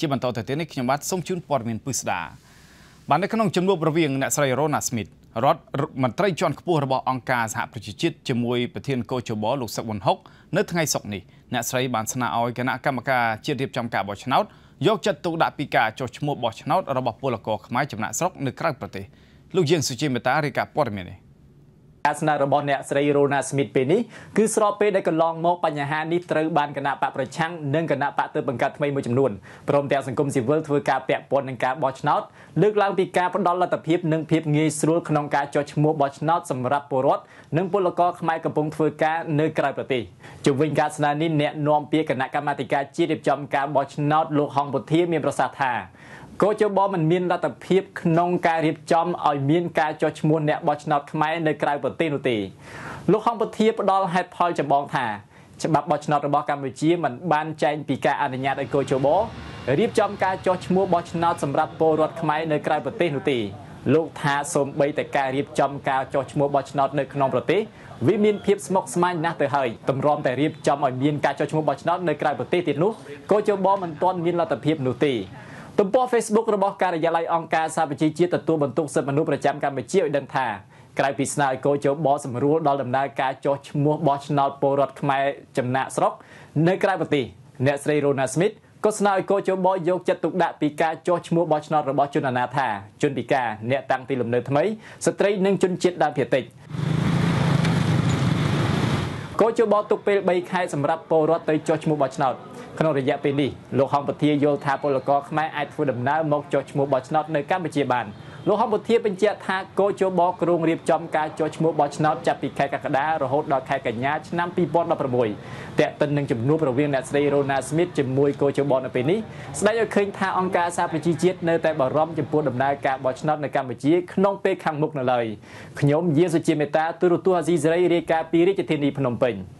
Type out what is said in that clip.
ជាបន្តទៅទៀតនេះខ្ញុំបាទសូមជូនព័ត៌មានពិស្ដាបាននៅក្នុងជំនួបរវាង អ្នកស្រីរ៉ូណាស្មីតរដ្ឋមន្ត្រីជាន់ខ្ពស់របស់អង្គការសហប្រជាជាតិជាមួយប្រធានកោជបលោកសឹកវុនហុកនៅថ្ងៃសុក្រនេះអ្នកស្រីបានស្នើឲ្យគណៈកម្មការជាតិរៀបចំការបោះឆ្នោតយកចិត្តទុកដាក់ពីការចុះឈ្មោះបោះឆ្នោតរបស់ពលករខ្មែរចំណាក់ស្រុកនៅក្រៅប្រទេសលោកយើងសុជាមេតារាយការណ៍ព័ត៌មាននេះទស្សនៈរបស់អ្នកស្រី Rona Smith ពេលនេះគឺស្របពេលដែលកន្លងមកបញ្ហានេះត្រូវបានគណៈបកប្រឆាំងនិងគណៈបកទើបបង្កើតថ្មីមួយចំនួនព្រមទាំងសង្គមស៊ីវិលធ្វើការពាក់ព័ន្ធនឹងការបោះឆ្នោតលើកឡើងពីការផ្ដល់លទ្ធភាពនិងភាពងាយស្រួលក្នុងការចុះឈ្មោះបោះឆ្នោតសម្រាប់ពលរដ្ឋនិងពលករខ្មែរកំពុងធ្វើការនៅក្រៅប្រទេសជំវិញការស្នើនេះអ្នកនាំពាក្យគណៈកម្មាធិការជាតិរៀបចំការបោះឆ្នោតលោកហងពុធាមានប្រសាសន៍ថាកោជបមិនមានលទ្ធភាពក្នុងការរៀបចំឲ្យមានការចុះឈ្មោះអ្នកបោះឆ្នោតខ្មែរនៅក្រៅប្រទេសនោះទេលោកហំពធាផ្ដល់ហេតុផលចម្បងថាច្បាប់បោះឆ្នោតរបស់កម្ពុជាមិនបានចែងពីការអនុញ្ញាតឲ្យកោជបរៀបចំការចុះឈ្មោះបោះឆ្នោតសម្រាប់ពលរដ្ឋខ្មែរនៅក្រៅប្រទេសនោះទេលោក ថាសូម្បីតែការរៀបចំការចុះឈ្មោះបោះឆ្នោតនៅក្នុងប្រទេសវាមានភាពស្មុគស្មាញណាស់ទៅហើយទម្រាំតែរៀបចំឲ្យមានការចុះឈ្មោះបោះឆ្នោតនៅក្រៅប្រទេសទៀតនោះក៏ជបមិនទាន់មានលទ្ធភាពនោះទេទំព័រ Facebook របស់ការិយាល័យអង្គការសហប្រជាជាតិទទួលបន្ទុកសិទ្ធិមនុស្សប្រចាំកម្ពុជាឲ្យដឹងថាក្រៅពីស្នើឲ្យគោចូលបោះសម្រួលដល់ដំណើរការចោះឈ្មោះបោះឆ្នោតពលរដ្ឋខ្មែរចំណាក់ស្រុកនៅក្រៅប្រទេសអ្នកស្រី Rona Smith ក៏ស្នើឲ្យគោចូលបោះយកចិត្តទុកដាក់ពីការចោះឈ្មោះបោះឆ្នោតរបស់ជនអនាថាជនពិការអ្នកតាំងទីលំនៅថ្មី ស្ត្រីនិងជនជាតិដើមភាគតិចគោចូលបោះទុកពេល3ខែសម្រាប់ពលរដ្ឋទៅចោះឈ្មោះបោះឆ្នោតក្នុងរយៈពេលនេះលោកហងពធាយល់ថាពលករខ្មែរអាចធ្វើដំណើរមកចុះឈ្មោះបោះឆ្នោតនៅកម្ពុជាបានលោកហំពុធាបញ្ជាក់ថាកោជបក្រុងរៀបចំការចុះឈ្មោះបោះឆ្នោតចាប់ពីខែកក្កដារហូតដល់ខែកញ្ញាឆ្នាំ2016តែកតិននឹងចំនួនរវាងអ្នកស្រីរ៉ូណាស្មីតជាមួយកោជបនៅពេលនេះស្ដេចឲ្យឃើញថាអង្គការសហប្រជាជាតិនៅតែបារម្ភចំពោះដំណើរការបោះឆ្នោតនៅកម្ពុជាក្នុងពេលខាងមុខនៅឡើយខ្ញុំយាងសុជាមេតាទូរទស្សន៍អាស៊ីសេរីរាយការណ៍ពីរាជធានីភ្នំពេញ។